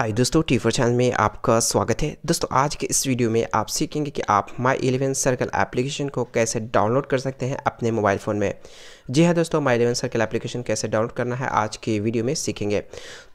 हाय दोस्तों T four channel में आपका स्वागत है दोस्तों आज के इस वीडियो में आप सीखेंगे कि आप माई इलेवन सर्कल एप्लीकेशन को कैसे डाउनलोड कर सकते हैं अपने मोबाइल फ़ोन में जी हाँ दोस्तों माई इलेवन सर्कल एप्लीकेशन कैसे डाउनलोड करना है आज के वीडियो में सीखेंगे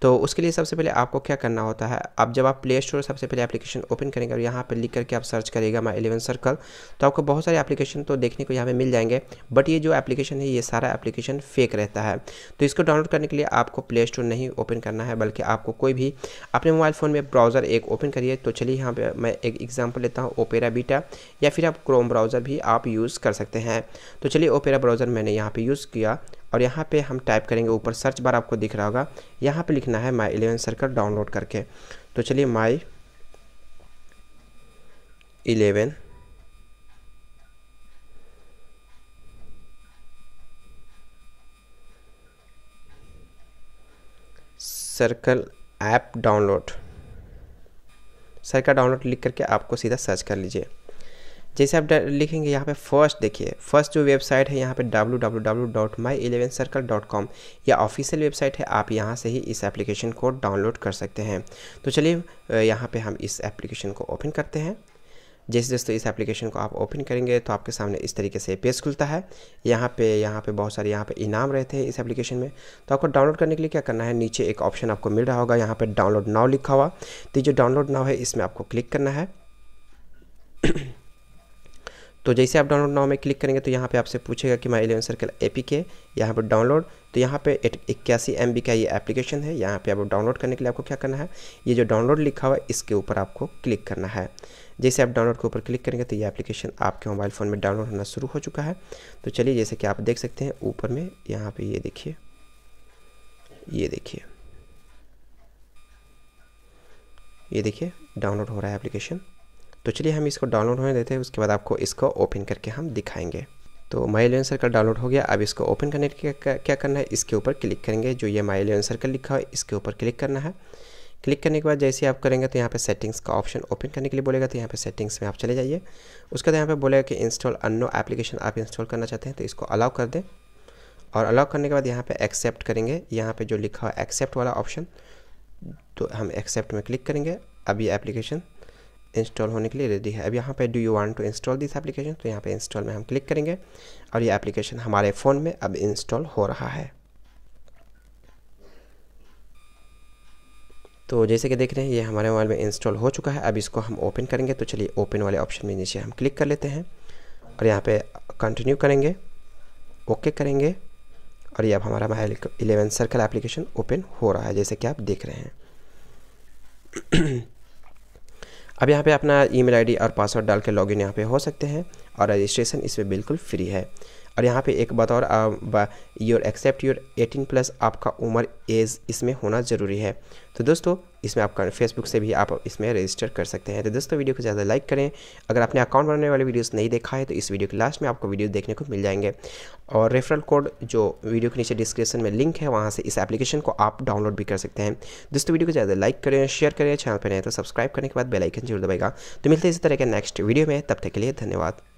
तो उसके लिए सबसे पहले आपको क्या करना होता है अब जब आप प्ले स्टोर सबसे पहले एप्लीकेशन ओपन करेंगे और यहाँ पर लिख करके आप सर्च करेगा माई एलेवन सर्कल तो आपको बहुत सारे एप्लीकेशन तो देखने को यहाँ पर मिल जाएंगे बट ये जो एप्लीकेशन है ये सारा एप्लीकेशन फेक रहता है तो इसको डाउनलोड करने के लिए आपको प्ले स्टोर नहीं ओपन करना है बल्कि आपको कोई भी अपने मोबाइल फ़ोन में ब्राउज़र एक ओपन करिए तो चलिए यहाँ पे मैं एक एग्जांपल लेता हूँ ओपेरा बीटा या फिर आप क्रोम ब्राउज़र भी आप यूज़ कर सकते हैं तो चलिए ओपेरा ब्राउज़र मैंने यहाँ पे यूज़ किया और यहाँ पे हम टाइप करेंगे ऊपर सर्च बार आपको दिख रहा होगा यहाँ पर लिखना है माई एलेवन सर्कल डाउनलोड करके तो चलिए My Eleven Circle app download सर का डाउनलोड लिख करके आपको सीधा सर्च कर लीजिए जैसे आप लिखेंगे यहाँ पे फर्स्ट देखिए फर्स्ट जो वेबसाइट है यहाँ पे W W W dot My Eleven Circle dot com या ऑफिशियल वेबसाइट है आप यहाँ से ही इस एप्लीकेशन को डाउनलोड कर सकते हैं तो चलिए यहाँ पे हम इस एप्लीकेशन को ओपन करते हैं जैसे जैसे तो इस एप्लीकेशन को आप ओपन करेंगे तो आपके सामने इस तरीके से पेज खुलता है यहाँ पे यहाँ पे बहुत सारे यहाँ पे इनाम रहते हैं इस एप्लीकेशन में तो आपको डाउनलोड करने के लिए क्या करना है नीचे एक ऑप्शन आपको मिल रहा होगा यहाँ पर डाउनलोड नाव लिखा हुआ तो जो डाउनलोड नाव है इसमें आपको क्लिक करना है तो जैसे आप डाउनलोड नाव में क्लिक करेंगे तो यहाँ पे आपसे पूछेगा कि My Eleven Circle A P K यहाँ पर डाउनलोड तो यहाँ पे इक्यासी एम बी का ये एप्लीकेशन है यहाँ पे आप डाउनलोड करने के लिए आपको क्या करना है ये जो डाउनलोड लिखा हुआ है इसके ऊपर आपको क्लिक करना है जैसे आप डाउनलोड के ऊपर क्लिक करेंगे तो ये एप्लीकेशन आपके मोबाइल फ़ोन में डाउनलोड होना शुरू हो चुका है तो चलिए जैसे कि आप देख सकते हैं ऊपर में यहाँ पर ये देखिए ये देखिए ये देखिए डाउनलोड हो रहा है एप्लीकेशन तो चलिए हम इसको डाउनलोड होने देते हैं उसके बाद आपको इसको ओपन करके हम दिखाएंगे तो माई एलियन सर्कल डाउनलोड हो गया अब इसको ओपन करने के क्या करना है इसके ऊपर क्लिक करेंगे जो ये माई एलियन सर्कल लिखा है इसके ऊपर क्लिक करना है क्लिक करने के बाद जैसे आप करेंगे तो यहाँ पे सेटिंग्स का ऑप्शन ओपन करने के लिए बोलेगा तो यहाँ पे सेटिंग्स में आप चले जाइए उसके बाद यहाँ पे बोलेगा कि इंस्टॉल अनो एप्लीकेशन आप इंस्टॉल करना चाहते हैं तो इसको अलाउ कर दें और अलाउ करने के बाद यहाँ पे एक्सेप्ट करेंगे यहाँ पे जो लिखा हुआ एक्सेप्ट वाला ऑप्शन तो हम एक्सेप्ट में क्लिक करेंगे अब ये एप्लीकेशन इंस्टॉल होने के लिए रेडी है अब यहाँ पे do you want to install this application तो यहाँ पे इंस्टॉल में हम क्लिक करेंगे और ये एप्लीकेशन हमारे फ़ोन में अब इंस्टॉल हो रहा है तो जैसे कि देख रहे हैं ये हमारे मोबाइल में इंस्टॉल हो चुका है अब इसको हम ओपन करेंगे तो चलिए ओपन वाले ऑप्शन में नीचे हम क्लिक कर लेते हैं और यहाँ पे कंटिन्यू करेंगे ओके करेंगे और ये अब हमारा mobile Eleven Circle application open हो रहा है जैसे कि आप देख रहे हैं अब यहाँ पे अपना ईमेल आईडी और पासवर्ड डाल के लॉगिन यहाँ पे हो सकते हैं और रजिस्ट्रेशन इसमें बिल्कुल फ्री है और यहाँ पे एक बात और योर एक्सेप्ट योर 18 प्लस आपका उम्र एज इसमें होना ज़रूरी है तो दोस्तों इसमें आपका फेसबुक से भी आप इसमें रजिस्टर कर सकते हैं तो दोस्तों वीडियो को ज़्यादा लाइक करें अगर आपने अकाउंट बनाने वाले वीडियोस नहीं देखा है तो इस वीडियो के लास्ट में आपको वीडियो देखने को मिल जाएंगे और रेफरल कोड जो वीडियो के नीचे डिस्क्रिप्शन में लिंक है वहाँ से इस एप्लीकेशन को आप डाउनलोड भी कर सकते हैं दोस्तों वीडियो को ज़्यादा लाइक करें शेयर करें चैनल पर नहीं तो सब्सक्राइब करने के बाद बेलाइकन जरूर दबाएगा तो मिलते हैं इसी तरह के नेक्स्ट वीडियो में तब तक के लिए धन्यवाद